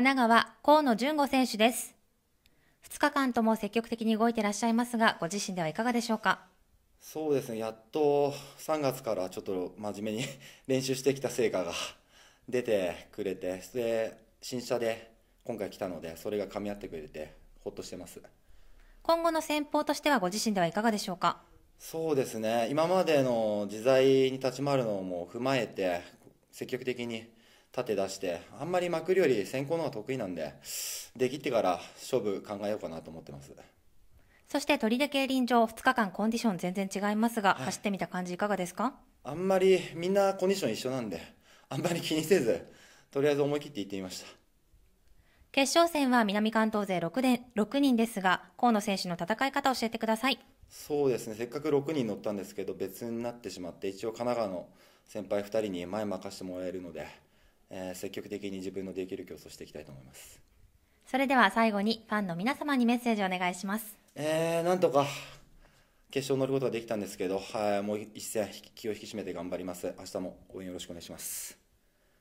神奈川、河野純吾選手です。2日間とも積極的に動いていらっしゃいますが、ご自身ではいかがでしょうか。そうですね、やっと3月からちょっと真面目に 練習してきた成果が 出てくれて、そ新車で今回来たので、それが噛み合ってくれて、ほっとしてます。今後の戦法としては、ご自身ではいかがでしょうか。そうですね、今までの自在に立ち回るのも踏まえて、積極的に縦出して、あんまりまくるより先行の方が得意なんで、できてから勝負考えようかなと思ってます。そして鳥出競輪場、2日間コンディション全然違いますが、はい、走ってみた感じいかがですかあんまりみんなコンディション一緒なんで、あんまり気にせず、とりあえず思い切って行ってみました。決勝戦は南関東勢 6, で6人ですが、河野選手の戦い方を教えてください。そうですね、せっかく6人乗ったんですけど、別になってしまって、一応神奈川の先輩2人に前任せてもらえるので、えー、積極的に自分のできる競争していきたいと思いますそれでは最後にファンの皆様にメッセージをお願いしますえー、なんとか決勝乗ることができたんですけど、はい、もう一戦気を引き締めて頑張ります明日も応援よろしくお願いします